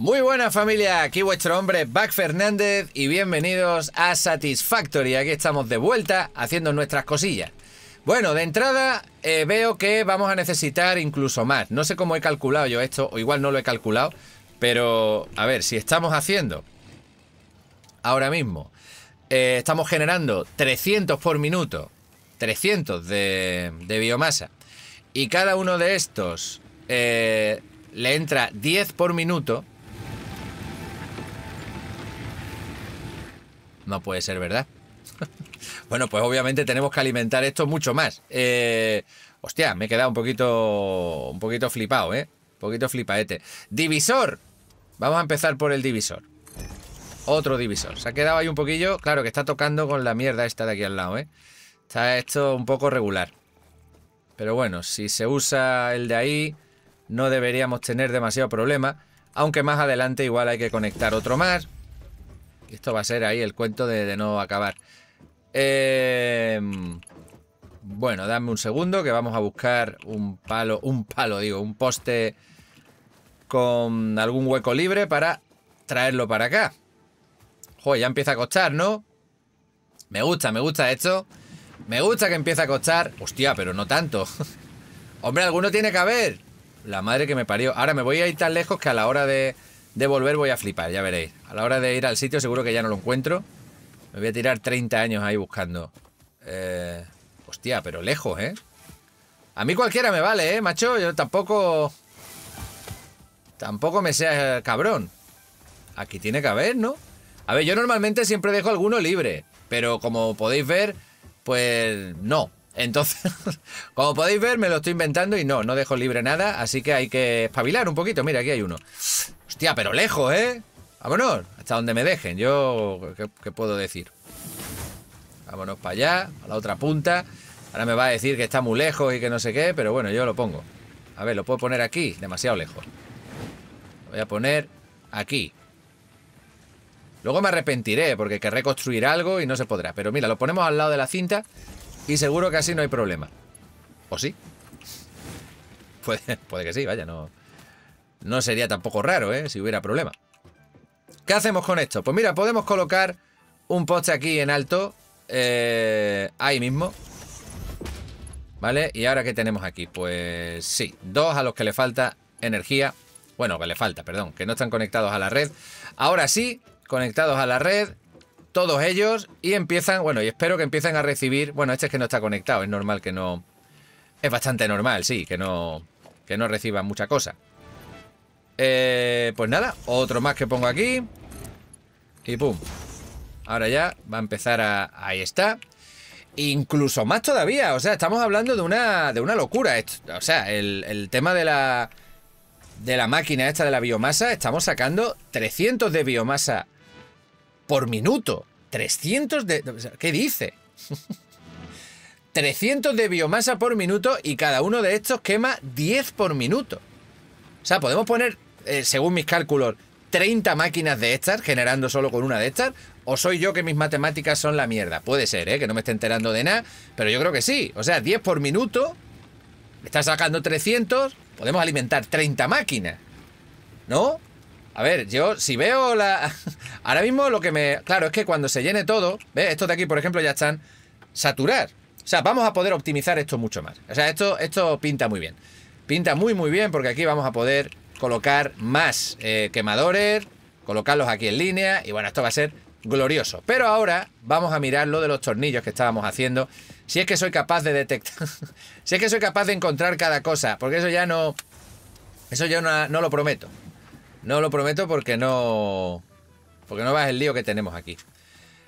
Muy buena familia, aquí vuestro hombre Back Fernández y bienvenidos a Satisfactory. Aquí estamos de vuelta haciendo nuestras cosillas. Bueno, de entrada eh, veo que vamos a necesitar incluso más. No sé cómo he calculado yo esto, o igual no lo he calculado, pero a ver, si estamos haciendo ahora mismo, eh, estamos generando 300 por minuto, 300 de, biomasa, y cada uno de estos eh, le entra 10 por minuto, No puede ser verdad. bueno, pues obviamente tenemos que alimentar esto mucho más. Eh, hostia, me he quedado un poquito, un poquito flipado, ¿eh? Un poquito flipaete. Divisor. Vamos a empezar por el divisor. Otro divisor. Se ha quedado ahí un poquillo. Claro, que está tocando con la mierda esta de aquí al lado, ¿eh? Está esto un poco regular. Pero bueno, si se usa el de ahí, no deberíamos tener demasiado problema. Aunque más adelante igual hay que conectar otro más. Esto va a ser ahí el cuento de, no acabar. Em, bueno, dame un segundo que vamos a buscar un palo, un palo, digo, un poste con algún hueco libre para traerlo para acá. Joder, ya empieza a costar, ¿no? Me gusta, me gusta esto. Me gusta que empieza a costar. Hostia, pero no tanto. Hombre, alguno tiene que haber. La madre que me parió. Ahora me voy a ir tan lejos que a la hora de de volver voy a flipar, ya veréis. A la hora de ir al sitio seguro que ya no lo encuentro. Me voy a tirar 30 años ahí buscando. Eh, hostia, pero lejos, ¿eh? A mí cualquiera me vale, ¿eh, macho? Yo tampoco... Tampoco me sea eh, cabrón. Aquí tiene que haber, ¿no? A ver, yo normalmente siempre dejo alguno libre. Pero como podéis ver, pues no. Entonces, como podéis ver, me lo estoy inventando y no, no dejo libre nada. Así que hay que espabilar un poquito. Mira, aquí hay uno. Hostia, pero lejos, ¿eh? Vámonos, hasta donde me dejen. Yo, ¿qué, puedo decir? Vámonos para allá, a la otra punta. Ahora me va a decir que está muy lejos y que no sé qué, pero bueno, yo lo pongo. A ver, lo puedo poner aquí, demasiado lejos. voy a poner aquí. Luego me arrepentiré porque querré construir algo y no se podrá. Pero mira, lo ponemos al lado de la cinta y seguro que así no hay problema. ¿O sí? puede que sí, vaya, no, no sería tampoco raro, ¿eh? Si hubiera problema. ¿Qué hacemos con esto? Pues mira, podemos colocar un poste aquí en alto. Eh, ahí mismo. ¿Vale? ¿Y ahora qué tenemos aquí? Pues sí, dos a los que le falta energía. Bueno, que le falta, perdón, que no están conectados a la red. Ahora sí, conectados a la red, todos ellos, y empiezan, bueno, y espero que empiecen a recibir... Bueno, este es que no está conectado, es normal que no... Es bastante normal, sí, que no, que no reciban mucha cosa. Eh, pues nada, otro más que pongo aquí. Y pum. Ahora ya va a empezar a... Ahí está. Incluso más todavía. O sea, estamos hablando de una, de una locura. O sea, el, el tema de la... De la máquina esta de la biomasa, estamos sacando 300 de biomasa por minuto. 300 de... ¿Qué dice? 300 de biomasa por minuto y cada uno de estos quema 10 por minuto. O sea, podemos poner eh, según mis cálculos, 30 máquinas de estas, generando solo con una de estas, o soy yo que mis matemáticas son la mierda. Puede ser, ¿eh? Que no me esté enterando de nada, pero yo creo que sí. O sea, 10 por minuto, está sacando 300, podemos alimentar 30 máquinas. ¿No? A ver, yo si veo la... Ahora mismo lo que me... Claro, es que cuando se llene todo, ¿ves? Estos de aquí, por ejemplo, ya están saturar. O sea, vamos a poder optimizar esto mucho más. O sea, esto, esto pinta muy bien. Pinta muy, muy bien porque aquí vamos a poder colocar más eh, quemadores, colocarlos aquí en línea y bueno, esto va a ser glorioso. Pero ahora vamos a mirar lo de los tornillos que estábamos haciendo. Si es que soy capaz de detectar, si es que soy capaz de encontrar cada cosa, porque eso ya no, eso ya no, no lo prometo. No lo prometo porque no, porque no va el lío que tenemos aquí.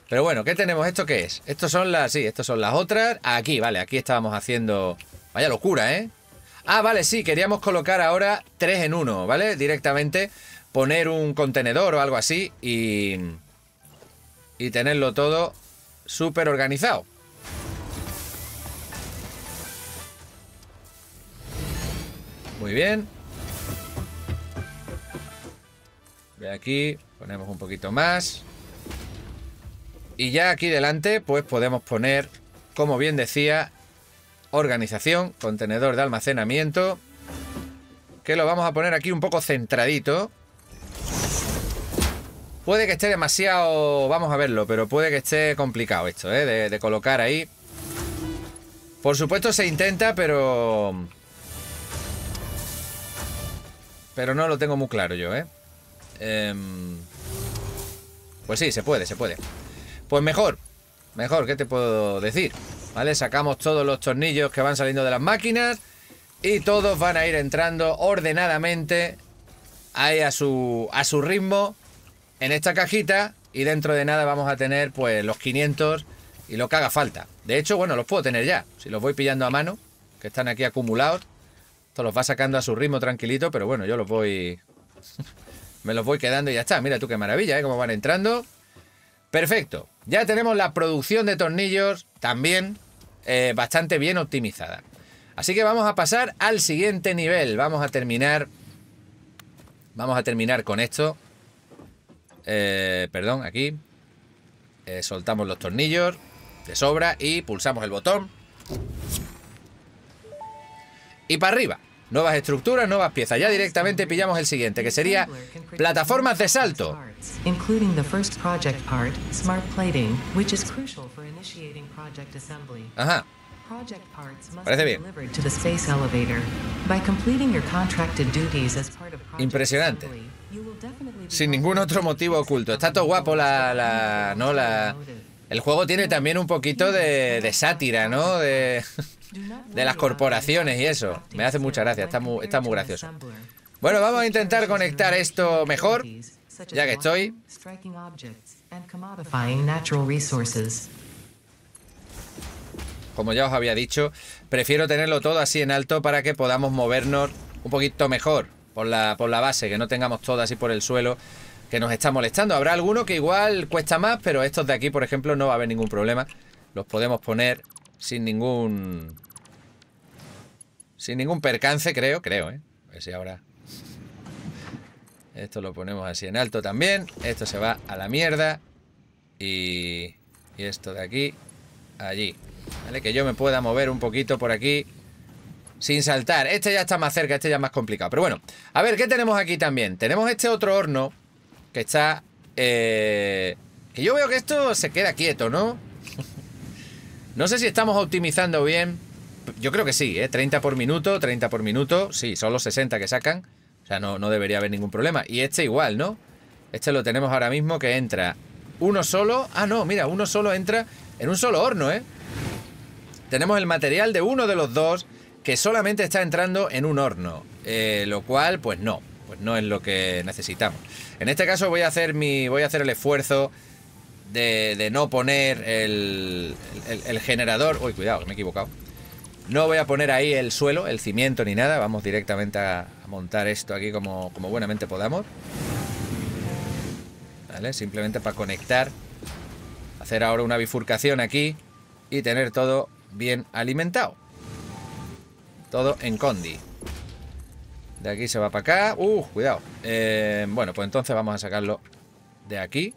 Pero bueno, ¿qué tenemos? ¿Esto qué es? Estos son las, sí, estos son las otras. Aquí, vale, aquí estábamos haciendo, vaya locura, ¿eh? Ah, vale, sí, queríamos colocar ahora tres en uno, ¿vale? Directamente poner un contenedor o algo así y, y tenerlo todo súper organizado. Muy bien. De aquí ponemos un poquito más. Y ya aquí delante pues podemos poner, como bien decía, organización, contenedor de almacenamiento, que lo vamos a poner aquí un poco centradito. Puede que esté demasiado... Vamos a verlo, pero puede que esté complicado esto, ¿eh? De, colocar ahí. Por supuesto se intenta, pero... Pero no lo tengo muy claro yo, ¿eh? Em, pues sí, se puede, se puede. Pues mejor, mejor, ¿qué te puedo decir? ¿Vale? Sacamos todos los tornillos que van saliendo de las máquinas. Y todos van a ir entrando ordenadamente a su, a su ritmo en esta cajita. Y dentro de nada vamos a tener pues los 500 y lo que haga falta. De hecho, bueno, los puedo tener ya. Si los voy pillando a mano, que están aquí acumulados. Esto los va sacando a su ritmo tranquilito, pero bueno, yo los voy... me los voy quedando y ya está. Mira tú qué maravilla, ¿eh? Cómo van entrando. Perfecto. Ya tenemos la producción de tornillos también eh, bastante bien optimizada. Así que vamos a pasar al siguiente nivel. Vamos a terminar... Vamos a terminar con esto. Eh, perdón, aquí. Eh, soltamos los tornillos de sobra y pulsamos el botón. Y para arriba. Nuevas estructuras, nuevas piezas. Ya directamente pillamos el siguiente, que sería plataformas de salto including the first project part, smart plating, which is crucial for initiating project assembly. Ajá. Project parts must Parece bien. To the space elevator. By completing your contracted duties as part of project Impresionante. Assembly, you will definitely be Sin ningún otro motivo oculto. Está todo guapo la, la no la el juego tiene también un poquito de, de sátira, ¿no? De, de las corporaciones y eso. Me hace mucha gracia, está muy, está muy gracioso. Bueno, vamos a intentar conectar esto mejor. Ya que estoy. Como ya os había dicho, prefiero tenerlo todo así en alto para que podamos movernos un poquito mejor por la, por la base, que no tengamos todo así por el suelo que nos está molestando. Habrá alguno que igual cuesta más, pero estos de aquí, por ejemplo, no va a haber ningún problema. Los podemos poner sin ningún... Sin ningún percance, creo, creo, ¿eh? A ver si ahora esto lo ponemos así en alto también. Esto se va a la mierda. Y, esto de aquí, allí. ¿Vale? Que yo me pueda mover un poquito por aquí sin saltar. Este ya está más cerca, este ya es más complicado. Pero bueno, a ver, ¿qué tenemos aquí también? Tenemos este otro horno que está... Eh, yo veo que esto se queda quieto, ¿no? no sé si estamos optimizando bien. Yo creo que sí, ¿eh? 30 por minuto, 30 por minuto. Sí, son los 60 que sacan. O sea, no, debería haber ningún problema. Y este igual, ¿no? Este lo tenemos ahora mismo que entra uno solo. Ah, no, mira, uno solo entra en un solo horno, ¿eh? Tenemos el material de uno de los dos que solamente está entrando en un horno. Eh, lo cual, pues no, pues no es lo que necesitamos. En este caso voy a hacer mi. Voy a hacer el esfuerzo de, no poner el, generador. Uy, cuidado, me he equivocado no voy a poner ahí el suelo, el cimiento ni nada. Vamos directamente a, montar esto aquí como, como buenamente podamos. ¿Vale? Simplemente para conectar. Hacer ahora una bifurcación aquí y tener todo bien alimentado. Todo en condi. De aquí se va para acá. ¡Uh! Cuidado. Eh, bueno, pues entonces vamos a sacarlo de aquí.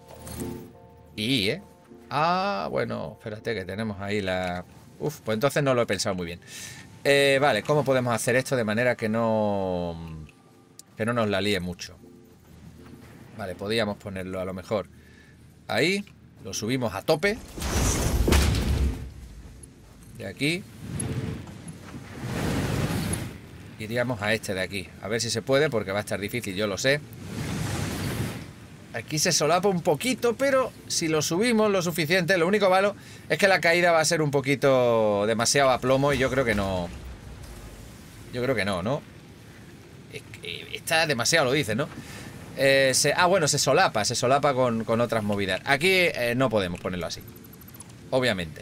Y, ¿eh? Ah, bueno, espérate que tenemos ahí la... Uf, pues entonces no lo he pensado muy bien. Eh, vale, ¿cómo podemos hacer esto de manera que no, que no nos la líe mucho? Vale, podríamos ponerlo a lo mejor ahí. Lo subimos a tope. De aquí. Iríamos a este de aquí. A ver si se puede, porque va a estar difícil, yo lo sé. Aquí se solapa un poquito, pero si lo subimos lo suficiente, lo único malo es que la caída va a ser un poquito demasiado a plomo y yo creo que no. Yo creo que no, ¿no? Está demasiado, lo dice, ¿no? Eh, ah, bueno, se solapa, se solapa con, otras movidas. Aquí eh, no podemos ponerlo así. Obviamente.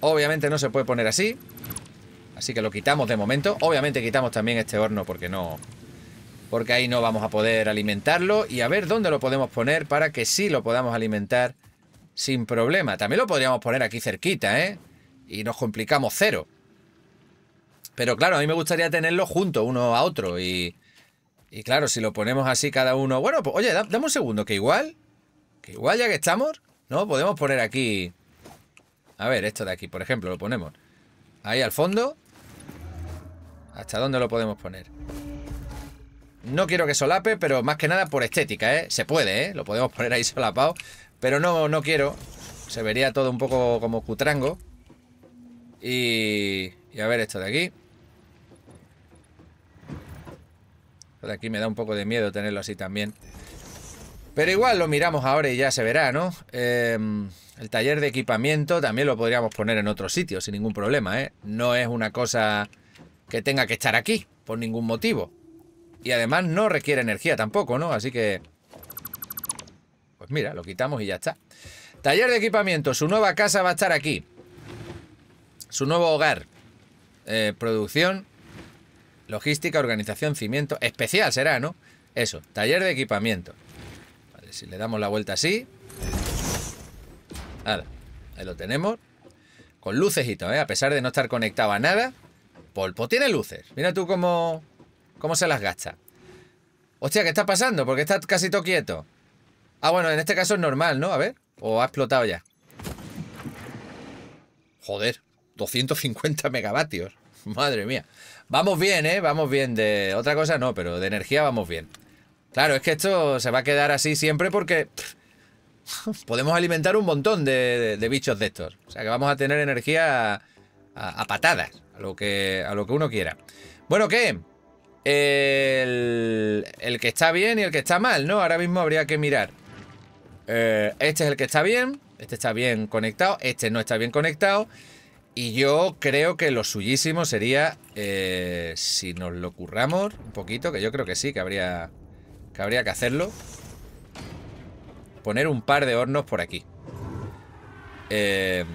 Obviamente no se puede poner así. Así que lo quitamos de momento. Obviamente quitamos también este horno porque no, porque ahí no vamos a poder alimentarlo y a ver dónde lo podemos poner para que sí lo podamos alimentar sin problema. También lo podríamos poner aquí cerquita, ¿eh? Y nos complicamos cero. Pero claro, a mí me gustaría tenerlo junto uno a otro y... Y claro, si lo ponemos así cada uno... Bueno, pues oye, dame un segundo, que igual... Que igual ya que estamos, ¿no? Podemos poner aquí... A ver, esto de aquí, por ejemplo, lo ponemos. Ahí al fondo. ¿Hasta dónde lo podemos poner? No quiero que solape, pero más que nada por estética, ¿eh? Se puede, ¿eh? Lo podemos poner ahí solapado. Pero no, no quiero. Se vería todo un poco como cutrango. Y... Y a ver esto de aquí. Esto de aquí me da un poco de miedo tenerlo así también. Pero igual lo miramos ahora y ya se verá, ¿no? Em, el taller de equipamiento también lo podríamos poner en otro sitio sin ningún problema, ¿eh? No es una cosa que tenga que estar aquí por ningún motivo. Y además no requiere energía tampoco, ¿no? Así que... Pues mira, lo quitamos y ya está. Taller de equipamiento. Su nueva casa va a estar aquí. Su nuevo hogar. Eh, producción. Logística, organización, cimiento. Especial será, ¿no? Eso. Taller de equipamiento. Vale, si le damos la vuelta así. Nada. ahí lo tenemos. Con lucecito, ¿eh? A pesar de no estar conectado a nada. Polpo tiene luces. Mira tú cómo ¿Cómo se las gasta? Hostia, ¿qué está pasando? Porque está casi todo quieto. Ah, bueno, en este caso es normal, ¿no? A ver. O ha explotado ya. Joder, 250 megavatios. Madre mía. Vamos bien, ¿eh? Vamos bien. De otra cosa no, pero de energía vamos bien. Claro, es que esto se va a quedar así siempre porque podemos alimentar un montón de, bichos de estos. O sea que vamos a tener energía a, a, patadas, a lo, que, a lo que uno quiera. Bueno, ¿qué? el, que está bien y el que está mal, ¿no? Ahora mismo habría que mirar. Eh, este es el que está bien, este está bien conectado, este no está bien conectado. Y yo creo que lo suyísimo sería, eh, si nos lo curramos un poquito, que yo creo que sí, que habría que, habría que hacerlo, poner un par de hornos por aquí. Eh,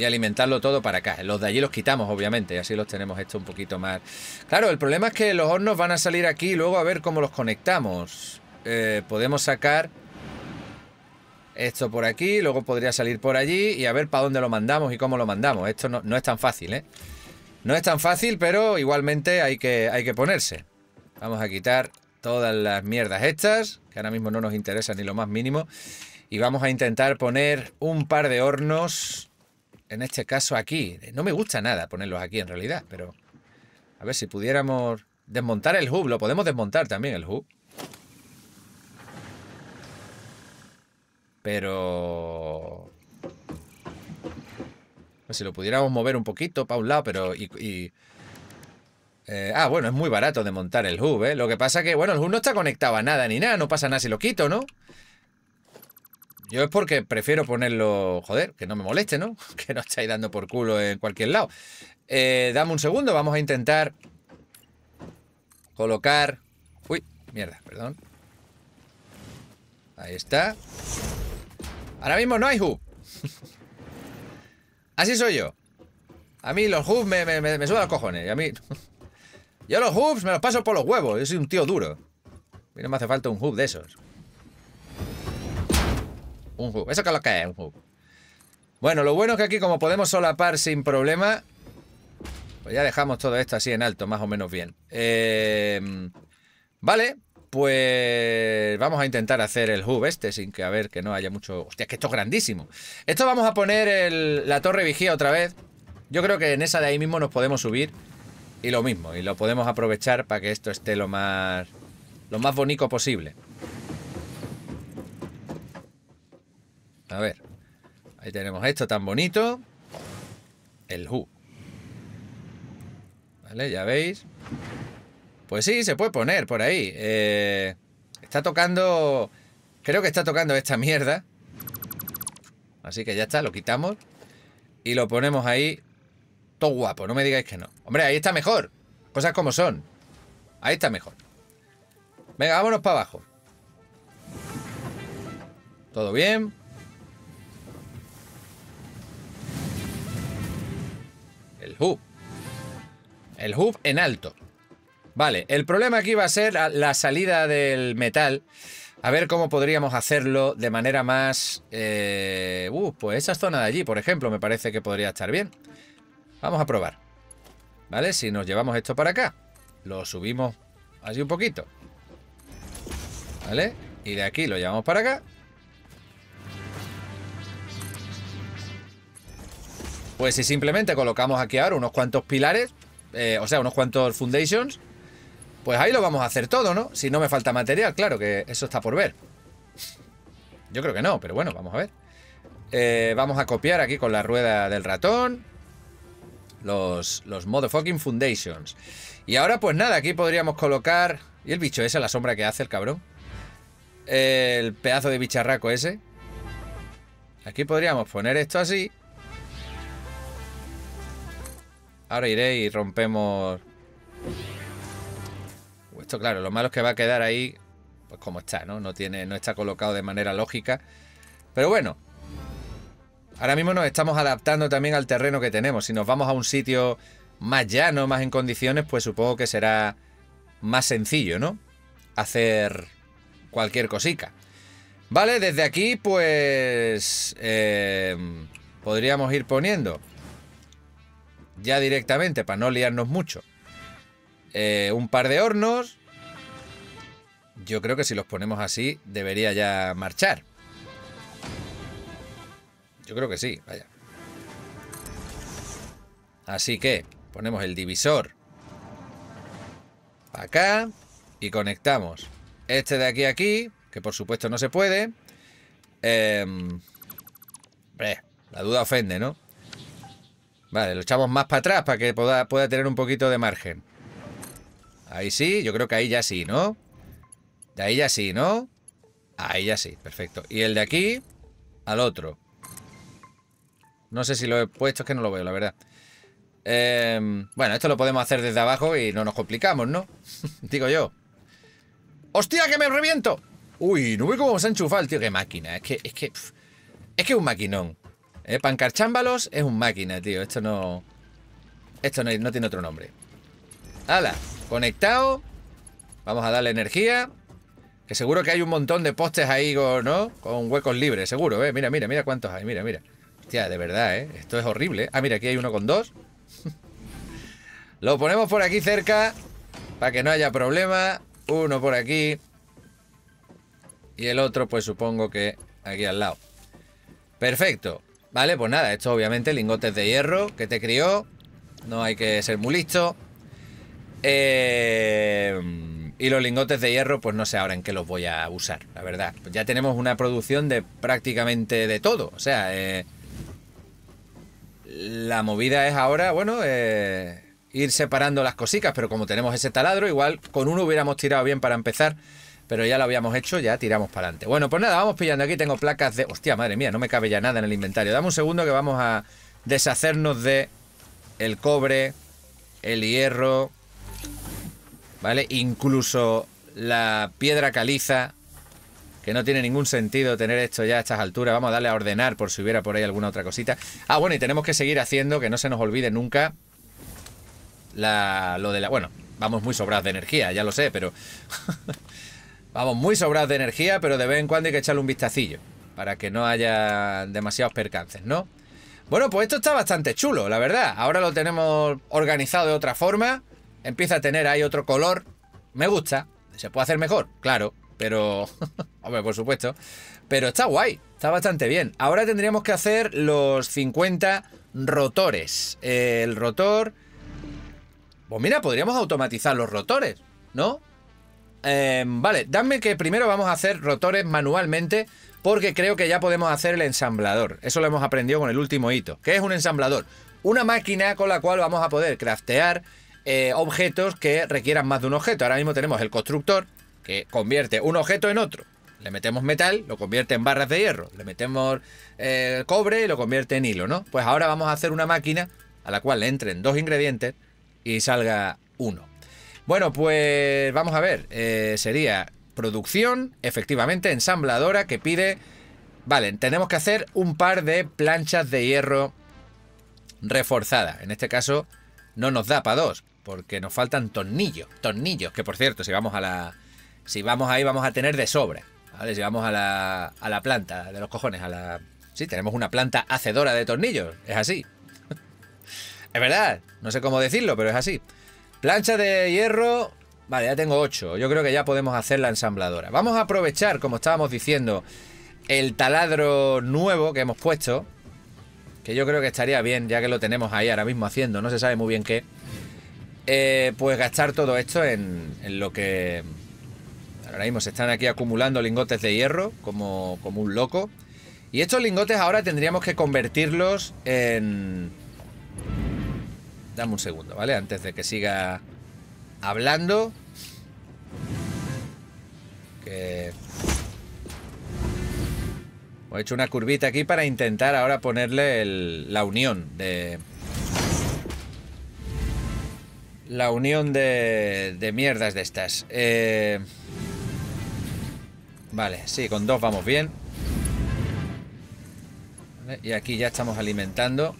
y alimentarlo todo para acá. Los de allí los quitamos, obviamente, y así los tenemos esto un poquito más. Claro, el problema es que los hornos van a salir aquí luego a ver cómo los conectamos. Eh, podemos sacar esto por aquí, luego podría salir por allí y a ver para dónde lo mandamos y cómo lo mandamos. Esto no, es tan fácil, ¿eh? No es tan fácil, pero igualmente hay que, hay que ponerse. Vamos a quitar todas las mierdas estas, que ahora mismo no nos interesa ni lo más mínimo. Y vamos a intentar poner un par de hornos en este caso aquí. No me gusta nada ponerlos aquí en realidad, pero a ver si pudiéramos desmontar el hub. Lo podemos desmontar también el hub. Pero... Pues si lo pudiéramos mover un poquito para un lado, pero... Y, eh, ah, bueno, es muy barato desmontar el hub, ¿eh? Lo que pasa que, bueno, el hub no está conectado a nada ni nada, no pasa nada si lo quito, ¿no? Yo es porque prefiero ponerlo, joder, que no me moleste, ¿no? Que no estáis dando por culo en cualquier lado. Eh, dame un segundo, vamos a intentar colocar... Uy, mierda, perdón. Ahí está. Ahora mismo no hay hub. Así soy yo. A mí los hubs me, me, me, los cojones. Y a mí... Yo los hubs me los paso por los huevos. Yo soy un tío duro. A mí no me hace falta un hub de esos un hub. Eso que lo un hub. Bueno, lo bueno es que aquí como podemos solapar sin problema, pues ya dejamos todo esto así en alto, más o menos bien. Eh, vale, pues vamos a intentar hacer el hub este sin que a ver que no haya mucho... Hostia, que esto es grandísimo. Esto vamos a poner la torre vigía otra vez. Yo creo que en esa de ahí mismo nos podemos subir. Y lo mismo, y lo podemos aprovechar para que esto esté lo más, lo más bonito posible. A ver, ahí tenemos esto tan bonito. El Who. ¿Vale? Ya veis. Pues sí, se puede poner por ahí. Eh, está tocando... Creo que está tocando esta mierda. Así que ya está, lo quitamos. Y lo ponemos ahí todo guapo, no me digáis que no. Hombre, ahí está mejor. Cosas como son. Ahí está mejor. Venga, vámonos para abajo. Todo bien. El hub. El hub en alto. Vale, el problema aquí va a ser la salida del metal. A ver cómo podríamos hacerlo de manera más... Eh, uh, pues esa zona de allí, por ejemplo, me parece que podría estar bien. Vamos a probar. ¿Vale? Si nos llevamos esto para acá, lo subimos así un poquito. ¿Vale? Y de aquí lo llevamos para acá. Pues si simplemente colocamos aquí ahora unos cuantos pilares, eh, o sea, unos cuantos foundations, pues ahí lo vamos a hacer todo, ¿no? Si no me falta material, claro que eso está por ver. Yo creo que no, pero bueno, vamos a ver. Eh, vamos a copiar aquí con la rueda del ratón los, los motherfucking foundations. Y ahora pues nada, aquí podríamos colocar... ¿Y el bicho ese, la sombra que hace el cabrón? El pedazo de bicharraco ese. Aquí podríamos poner esto así. Ahora iré y rompemos... Pues esto claro, lo malo es que va a quedar ahí pues como está, ¿no? No, tiene, no está colocado de manera lógica. Pero bueno, ahora mismo nos estamos adaptando también al terreno que tenemos. Si nos vamos a un sitio más llano, más en condiciones, pues supongo que será más sencillo, ¿no? Hacer cualquier cosica. Vale, desde aquí pues eh, podríamos ir poniendo ya directamente, para no liarnos mucho. Eh, un par de hornos. Yo creo que si los ponemos así, debería ya marchar. Yo creo que sí, vaya. Así que ponemos el divisor acá y conectamos este de aquí a aquí, que por supuesto no se puede. Eh, la duda ofende, ¿no? Vale, lo echamos más para atrás para que pueda, pueda tener un poquito de margen. Ahí sí, yo creo que ahí ya sí, ¿no? De ahí ya sí, ¿no? Ahí ya sí, perfecto. Y el de aquí al otro. No sé si lo he puesto, es que no lo veo, la verdad. Em, bueno, esto lo podemos hacer desde abajo y no nos complicamos, ¿no? Digo yo. ¡Hostia, que me reviento! Uy, no veo cómo se ha enchufado el tío. ¡Qué máquina! Es que, es que, es que es un maquinón. Eh, Pancarchámbalos es un máquina, tío. Esto no... Esto no, tiene otro nombre. ¡Hala! Conectado. Vamos a darle energía. Que seguro que hay un montón de postes ahí, ¿no? Con huecos libres, seguro, ¿eh? Mira, mira, mira cuántos hay. Mira, mira. Hostia, de verdad, ¿eh? Esto es horrible. Eh. Ah, mira, aquí hay uno con dos. Lo ponemos por aquí cerca. Para que no haya problema. Uno por aquí. Y el otro, pues supongo que aquí al lado. Perfecto. Vale, pues nada, esto obviamente lingotes de hierro que te crió. No hay que ser muy listo. Eh, y los lingotes de hierro, pues no sé ahora en qué los voy a usar, la verdad. ya tenemos una producción de prácticamente de todo. O sea, eh, la movida es ahora, bueno, eh, ir separando las cositas, pero como tenemos ese taladro, igual con uno hubiéramos tirado bien para empezar pero ya lo habíamos hecho, ya tiramos para adelante. Bueno, pues nada, vamos pillando. Aquí tengo placas de... Hostia, madre mía, no me cabe ya nada en el inventario. Dame un segundo que vamos a deshacernos de el cobre, el hierro, ¿vale? Incluso la piedra caliza, que no tiene ningún sentido tener esto ya a estas alturas. Vamos a darle a ordenar por si hubiera por ahí alguna otra cosita. Ah, bueno, y tenemos que seguir haciendo, que no se nos olvide nunca, lo de la... Bueno, vamos muy sobrados de energía, ya lo sé, pero... Vamos muy sobrados de energía, pero de vez en cuando hay que echarle un vistacillo. Para que no haya demasiados percances, ¿no? Bueno, pues esto está bastante chulo, la verdad. Ahora lo tenemos organizado de otra forma. Empieza a tener ahí otro color. Me gusta. ¿Se puede hacer mejor? Claro. Pero... hombre, por supuesto. Pero está guay. Está bastante bien. Ahora tendríamos que hacer los 50 rotores. El rotor... Pues mira, podríamos automatizar los rotores, ¿no? Em, vale, dame que primero vamos a hacer rotores manualmente porque creo que ya podemos hacer el ensamblador. Eso lo hemos aprendido con el último hito. ¿Qué es un ensamblador? Una máquina con la cual vamos a poder craftear eh, objetos que requieran más de un objeto. Ahora mismo tenemos el constructor que convierte un objeto en otro. Le metemos metal, lo convierte en barras de hierro. Le metemos eh, cobre y lo convierte en hilo, ¿no? Pues ahora vamos a hacer una máquina a la cual le entren dos ingredientes y salga uno. Bueno, pues vamos a ver. Eh, sería producción, efectivamente, ensambladora que pide... Vale, tenemos que hacer un par de planchas de hierro reforzadas. En este caso no nos da para dos, porque nos faltan tornillos. Tornillos, que por cierto, si vamos a la... Si vamos ahí vamos a tener de sobra. Si vamos a la, a la planta de los cojones, a la... Sí, tenemos una planta hacedora de tornillos. Es así. es verdad. No sé cómo decirlo, pero es así. Plancha de hierro, vale, ya tengo 8. Yo creo que ya podemos hacer la ensambladora. Vamos a aprovechar, como estábamos diciendo, el taladro nuevo que hemos puesto. Que yo creo que estaría bien, ya que lo tenemos ahí ahora mismo haciendo, no se sabe muy bien qué. Eh, pues gastar todo esto en, lo que... Ahora mismo se están aquí acumulando lingotes de hierro, como, como un loco. Y estos lingotes ahora tendríamos que convertirlos en Dame un segundo, ¿vale? Antes de que siga hablando. Que... He hecho una curvita aquí para intentar ahora ponerle la unión de... La unión de, de mierdas de estas. Eh, vale, sí, con dos vamos bien. y aquí ya estamos alimentando.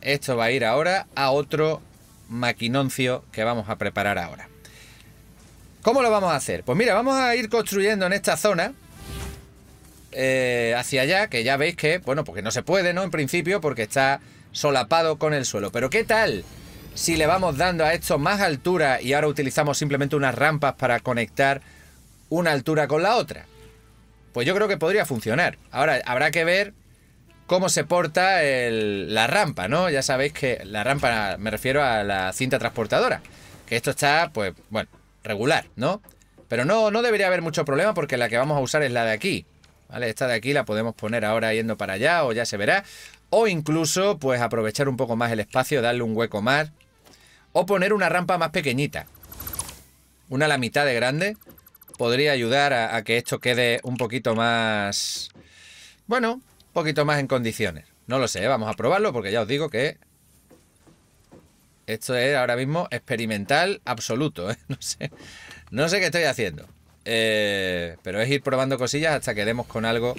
Esto va a ir ahora a otro maquinoncio que vamos a preparar ahora. ¿Cómo lo vamos a hacer? Pues mira, vamos a ir construyendo en esta zona eh, hacia allá, que ya veis que, bueno, porque no se puede, ¿no? En principio, porque está solapado con el suelo. Pero ¿qué tal si le vamos dando a esto más altura y ahora utilizamos simplemente unas rampas para conectar una altura con la otra? Pues yo creo que podría funcionar. Ahora, habrá que ver cómo se porta la rampa, ¿no? Ya sabéis que la rampa, me refiero a la cinta transportadora, que esto está, pues, bueno, regular, ¿no? Pero no, no debería haber mucho problema porque la que vamos a usar es la de aquí, ¿vale? Esta de aquí la podemos poner ahora yendo para allá o ya se verá, o incluso, pues, aprovechar un poco más el espacio, darle un hueco más, o poner una rampa más pequeñita, una a la mitad de grande, podría ayudar a, que esto quede un poquito más... Bueno, poquito más en condiciones. No lo sé, vamos a probarlo porque ya os digo que esto es ahora mismo experimental absoluto. ¿eh? No, sé, no sé qué estoy haciendo. Eh, pero es ir probando cosillas hasta que demos con algo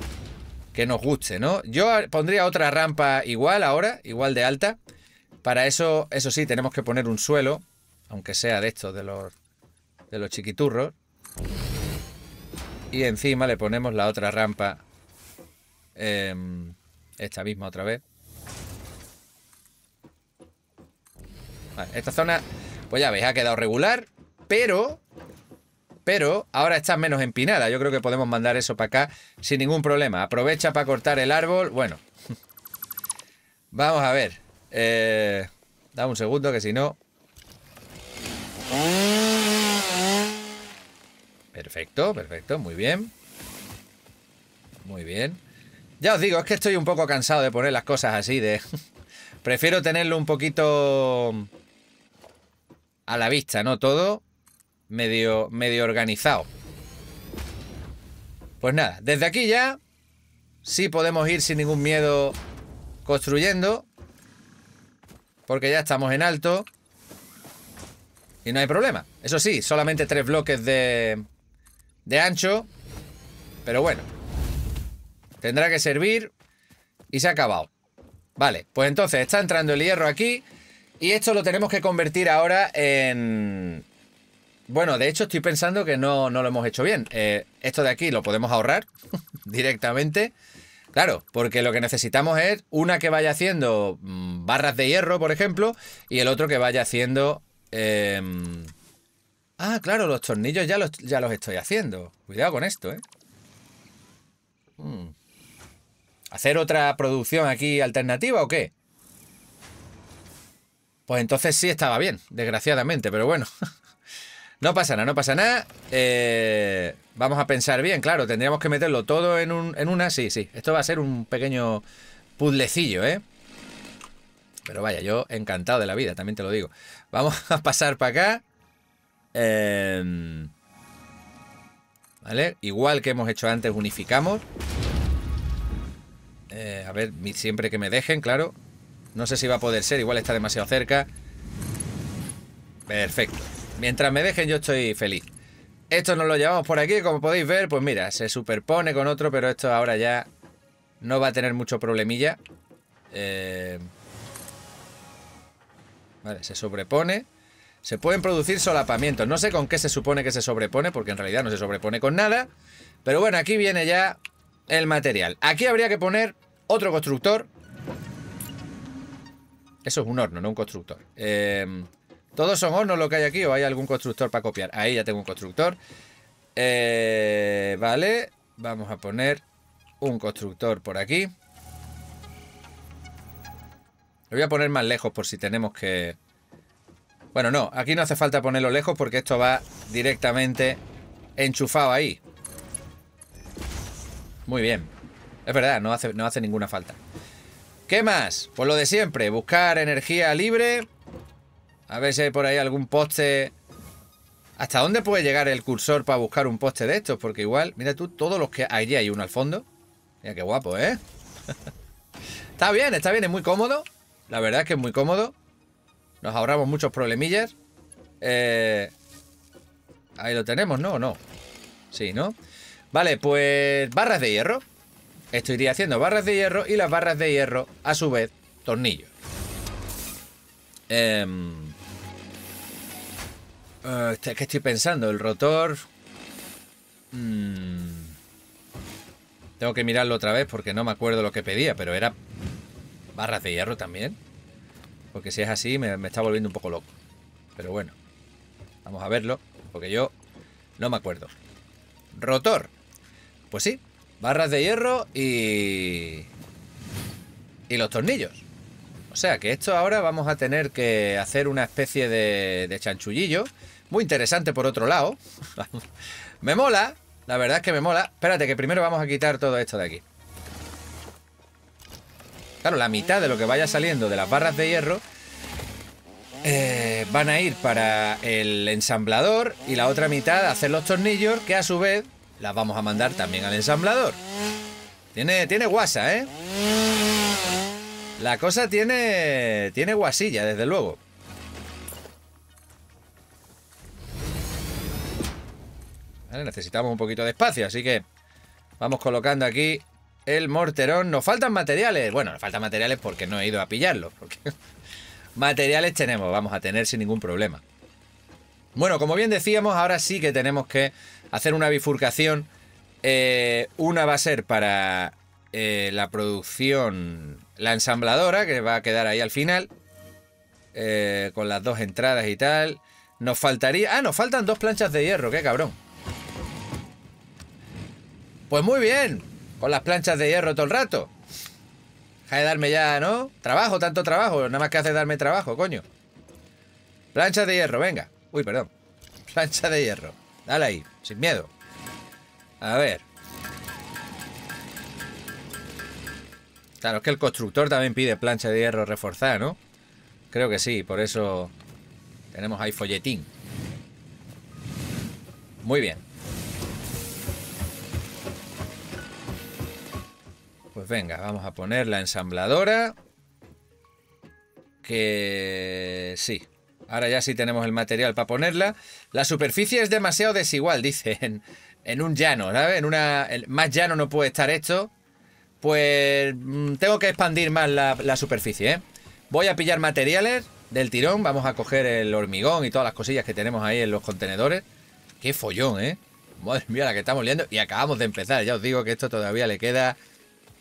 que nos guste, ¿no? Yo pondría otra rampa igual ahora, igual de alta. Para eso, eso sí, tenemos que poner un suelo, aunque sea de estos, de los, de los chiquiturros. Y encima le ponemos la otra rampa Em, esta misma otra vez. esta zona, pues ya veis, ha quedado regular, pero... Pero ahora está menos empinada. Yo creo que podemos mandar eso para acá sin ningún problema. Aprovecha para cortar el árbol. Bueno. Vamos a ver. Eh, da un segundo que si no... Perfecto, perfecto. Muy bien. Muy bien. Ya os digo, es que estoy un poco cansado de poner las cosas así, de... Prefiero tenerlo un poquito a la vista, ¿no? Todo medio, medio organizado. Pues nada, desde aquí ya sí podemos ir sin ningún miedo construyendo. Porque ya estamos en alto. Y no hay problema. Eso sí, solamente tres bloques de, de ancho. Pero bueno, Tendrá que servir y se ha acabado. Vale, pues entonces está entrando el hierro aquí y esto lo tenemos que convertir ahora en... Bueno, de hecho estoy pensando que no, no lo hemos hecho bien. Eh, esto de aquí lo podemos ahorrar directamente. Claro, porque lo que necesitamos es una que vaya haciendo mm, barras de hierro, por ejemplo, y el otro que vaya haciendo... Em, ah, claro, los tornillos ya los, ya los estoy haciendo. Cuidado con esto, ¿eh? Mm. ¿Hacer otra producción aquí alternativa o qué? Pues entonces sí estaba bien, desgraciadamente, pero bueno. No pasa nada, no pasa nada. Eh, vamos a pensar bien, claro, tendríamos que meterlo todo en, una. Sí, sí, esto va a ser un pequeño puzzlecillo, ¿eh? Pero vaya, yo encantado de la vida, también te lo digo. Vamos a pasar para acá. Em, ¿Vale? Igual que hemos hecho antes, unificamos. Eh, a ver, siempre que me dejen, claro. No sé si va a poder ser, igual está demasiado cerca. Perfecto. Mientras me dejen yo estoy feliz. Esto nos lo llevamos por aquí, como podéis ver, pues mira, se superpone con otro, pero esto ahora ya no va a tener mucho problemilla. Eh, vale, se sobrepone. Se pueden producir solapamientos. No sé con qué se supone que se sobrepone, porque en realidad no se sobrepone con nada. Pero bueno, aquí viene ya el material. Aquí habría que poner otro constructor. Eso es un horno, no un constructor. Em, Todos son hornos lo que hay aquí o hay algún constructor para copiar. Ahí ya tengo un constructor. Eh, vale, vamos a poner un constructor por aquí. Lo voy a poner más lejos por si tenemos que... Bueno, no, aquí no hace falta ponerlo lejos porque esto va directamente enchufado ahí. Muy bien. Es verdad, no hace, no hace ninguna falta. ¿Qué más? Pues lo de siempre, buscar energía libre. A ver si hay por ahí algún poste... ¿Hasta dónde puede llegar el cursor para buscar un poste de estos? Porque igual, mira tú, todos los que... ya hay uno al fondo. Mira qué guapo, ¿eh? está bien, está bien, es muy cómodo. La verdad es que es muy cómodo. Nos ahorramos muchos problemillas. Eh, ahí lo tenemos, ¿no? no? Sí, ¿no? Vale, pues barras de hierro estoy iría haciendo barras de hierro y las barras de hierro, a su vez, tornillos. Em, eh, ¿Qué estoy pensando? El rotor... Mm, tengo que mirarlo otra vez porque no me acuerdo lo que pedía, pero era barras de hierro también. Porque si es así me está volviendo un poco loco. Pero bueno, vamos a verlo, porque yo no me acuerdo. Rotor. Pues sí, barras de hierro y... y los tornillos. O sea que esto ahora vamos a tener que hacer una especie de, de chanchullillo. Muy interesante por otro lado. me mola, la verdad es que me mola. Espérate, que primero vamos a quitar todo esto de aquí. Claro, la mitad de lo que vaya saliendo de las barras de hierro eh, van a ir para el ensamblador y la otra mitad a hacer los tornillos que a su vez las vamos a mandar también al ensamblador. Tiene, tiene guasa, ¿eh? La cosa tiene, tiene guasilla, desde luego. necesitamos un poquito de espacio, así que vamos colocando aquí el morterón. Nos faltan materiales. Bueno, nos faltan materiales porque no he ido a pillarlos. Porque materiales tenemos, vamos a tener sin ningún problema. Bueno, como bien decíamos, ahora sí que tenemos que hacer una bifurcación. Eh, una va a ser para eh, la producción, la ensambladora, que va a quedar ahí al final, eh, con las dos entradas y tal. Nos faltaría... Ah, nos faltan dos planchas de hierro, qué cabrón. Pues muy bien, con las planchas de hierro todo el rato. Deja de darme ya, ¿no? Trabajo, tanto trabajo, nada más que hace darme trabajo, coño. Planchas de hierro, venga. Uy, perdón. Plancha de hierro. Dale ahí, sin miedo. A ver. Claro, es que el constructor también pide plancha de hierro reforzada, ¿no? Creo que sí, por eso tenemos ahí folletín. Muy bien. Pues venga, vamos a poner la ensambladora. Que sí. Ahora ya sí tenemos el material para ponerla. La superficie es demasiado desigual, dice, en, un llano, ¿sabes? En una, más llano no puede estar esto. Pues mm, tengo que expandir más la, superficie, ¿eh? Voy a pillar materiales del tirón. Vamos a coger el hormigón y todas las cosillas que tenemos ahí en los contenedores. Qué follón, ¿eh? Madre mía, la que estamos liando. Y acabamos de empezar. Ya os digo que esto todavía le queda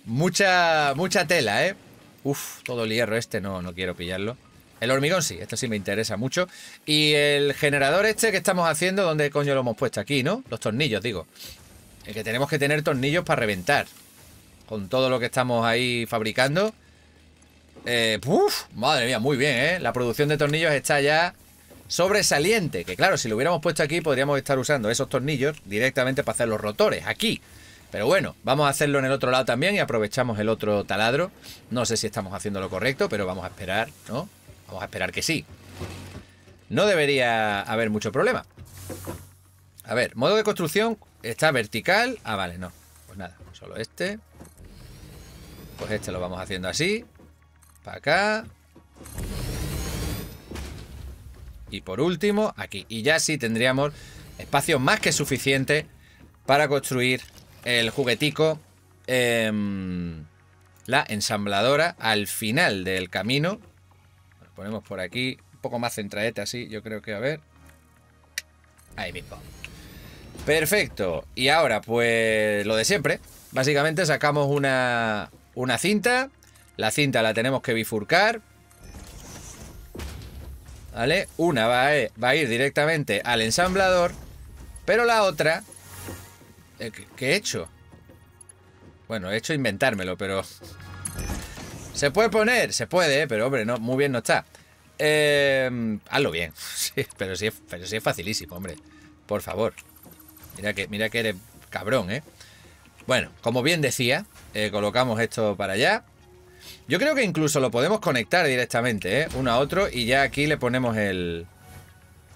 mucha, mucha tela, ¿eh? Uf, todo el hierro este no, no quiero pillarlo. El hormigón sí, esto sí me interesa mucho. Y el generador este que estamos haciendo, ¿dónde coño lo hemos puesto? Aquí, ¿no? Los tornillos, digo. El que tenemos que tener tornillos para reventar. Con todo lo que estamos ahí fabricando. Eh, madre mía, muy bien, ¿eh? La producción de tornillos está ya sobresaliente. Que claro, si lo hubiéramos puesto aquí, podríamos estar usando esos tornillos directamente para hacer los rotores, aquí. Pero bueno, vamos a hacerlo en el otro lado también y aprovechamos el otro taladro. No sé si estamos haciendo lo correcto, pero vamos a esperar, ¿no? Vamos a esperar que sí. No debería haber mucho problema. A ver, modo de construcción está vertical. Ah, vale, no. Pues nada, solo este. Pues este lo vamos haciendo así. Para acá. Y por último, aquí. Y ya sí tendríamos espacio más que suficiente para construir el juguetico, em, la ensambladora, al final del camino ponemos por aquí. Un poco más centraeta así, yo creo que, a ver. Ahí mismo. Perfecto. Y ahora, pues lo de siempre. Básicamente sacamos una, una cinta. La cinta la tenemos que bifurcar. ¿Vale? Una va eh, a, ir directamente al ensamblador. Pero la otra... Eh, ¿Qué he hecho? Bueno, he hecho inventármelo, pero ¿Se puede poner? Se puede, pero hombre, no, muy bien no está. Em, hazlo bien. pero, sí, es facilísimo, hombre. Por favor. Mira que, mira que eres cabrón, ¿eh? Bueno, como bien decía, eh, colocamos esto para allá. Yo creo que incluso lo podemos conectar directamente, ¿eh? Uno a otro y ya aquí le ponemos el,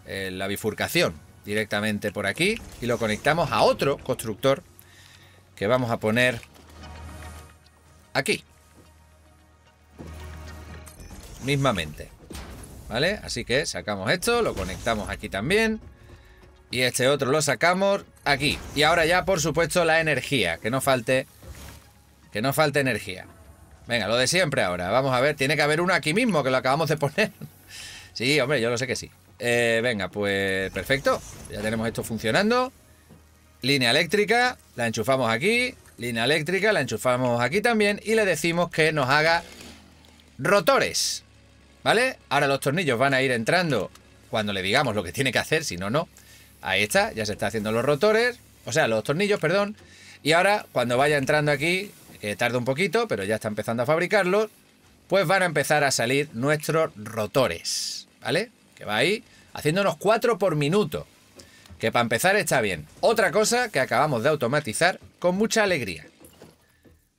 la bifurcación directamente por aquí y lo conectamos a otro constructor que vamos a poner aquí mismamente. ¿Vale? Así que sacamos esto, lo conectamos aquí también. Y este otro lo sacamos aquí. Y ahora ya, por supuesto, la energía. Que no falte... Que no falte energía. Venga, lo de siempre ahora. Vamos a ver, tiene que haber uno aquí mismo, que lo acabamos de poner. sí, hombre, yo lo sé que sí. Eh, venga, pues perfecto. Ya tenemos esto funcionando. Línea eléctrica, la enchufamos aquí. Línea eléctrica, la enchufamos aquí también. Y le decimos que nos haga rotores. ¿Vale? Ahora los tornillos van a ir entrando cuando le digamos lo que tiene que hacer, si no, no. Ahí está, ya se está haciendo los rotores, o sea, los tornillos, perdón. Y ahora, cuando vaya entrando aquí, que tarda un poquito, pero ya está empezando a fabricarlos, pues van a empezar a salir nuestros rotores, ¿vale? Que va ahí, haciéndonos cuatro por minuto, que para empezar está bien. Otra cosa que acabamos de automatizar con mucha alegría.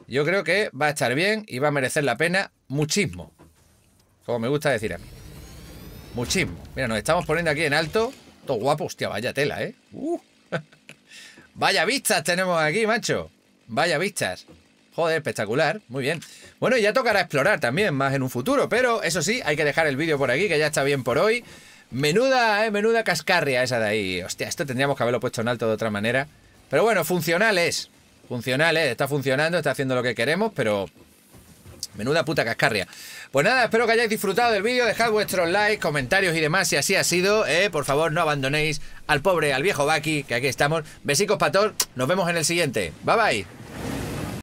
Yo creo que va a estar bien y va a merecer la pena muchísimo. Como me gusta decir a mí. muchísimo Mira, nos estamos poniendo aquí en alto. Todo guapo. Hostia, vaya tela, ¿eh? Uh. vaya vistas tenemos aquí, macho. Vaya vistas. Joder, espectacular. Muy bien. Bueno, ya tocará explorar también más en un futuro. Pero eso sí, hay que dejar el vídeo por aquí, que ya está bien por hoy. Menuda, eh, menuda cascarria esa de ahí. Hostia, esto tendríamos que haberlo puesto en alto de otra manera. Pero bueno, funcional es. Funcional es. Está funcionando, está haciendo lo que queremos, pero... Menuda puta cascarria. Pues nada, espero que hayáis disfrutado del vídeo. Dejad vuestros likes, comentarios y demás si así ha sido. Eh, por favor, no abandonéis al pobre, al viejo Baki, que aquí estamos. Besicos, pator. Nos vemos en el siguiente. Bye bye.